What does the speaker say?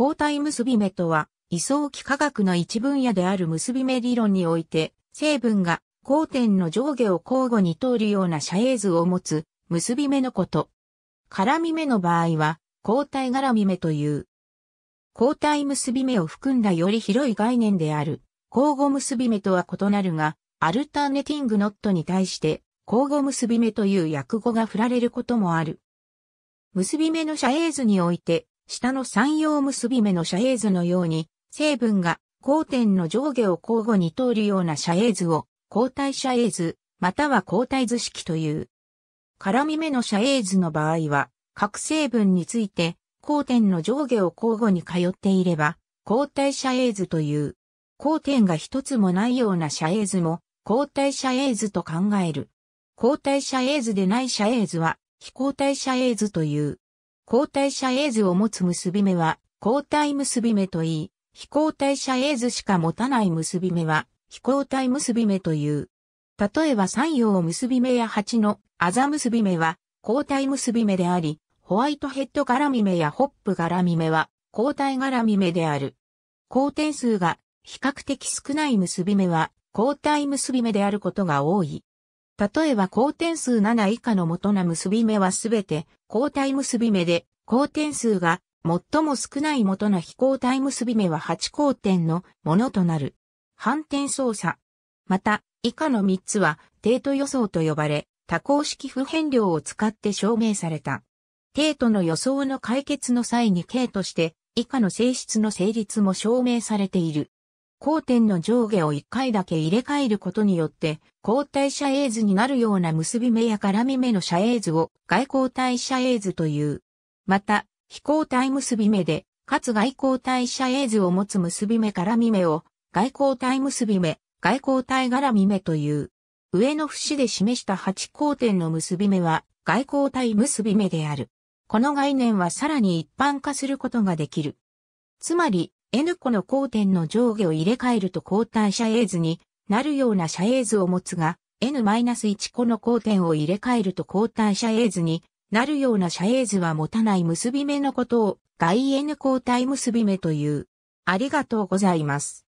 交代結び目とは、位相幾化学の一分野である結び目理論において、成分が交点の上下を交互に通るような遮影図を持つ結び目のこと。絡み目の場合は、交代絡み目という。交代結び目を含んだより広い概念である、交互結び目とは異なるが、アルターネティングノットに対して、交互結び目という訳語が振られることもある。結び目の遮影図において、下の三葉結び目の遮影図のように、成分が交点の上下を交互に通るような遮影図を、交代遮影図、または交代図式という。絡み目の遮影図の場合は、各成分について、交点の上下を交互に通っていれば、交代遮影図という。交点が一つもないような遮影図も、交代遮影図と考える。交代遮影図でない遮影図は、非交代遮影図という。交代エ影図を持つ結び目は、交代結び目といい、非交代エ影図しか持たない結び目は、非交代結び目という。例えば三陽結び目や八のあざ結び目は、交代結び目であり、ホワイトヘッド絡み目やホップ絡み目は、交代絡み目である。交点数が比較的少ない結び目は、交代結び目であることが多い。例えば交点数7以下の元な結び目はすべて交代結び目で、交点数が最も少ない元の非交代結び目は8交点のものとなる。反転操作。また、以下の3つは、テート予想と呼ばれ、多項式普遍量を使って証明された。テートの予想の解決の際に K として、以下の性質の成立も証明されている。交点の上下を一回だけ入れ替えることによって、交代遮影図になるような結び目や絡み目の遮影図を外交代遮影図という。また、非交代結び目で、かつ外交代遮影図を持つ結び目絡み目を外交代結び目、外交代絡み目という。上の節で示した八交点の結び目は外交代結び目である。この概念はさらに一般化することができる。つまり、N 個の交点の上下を入れ替えると交代遮影図になるような遮影図を持つが、N-1 個の交点を入れ替えると交代遮影図になるような遮影図は持たない結び目のことを外 N 交代結び目という。ありがとうございます。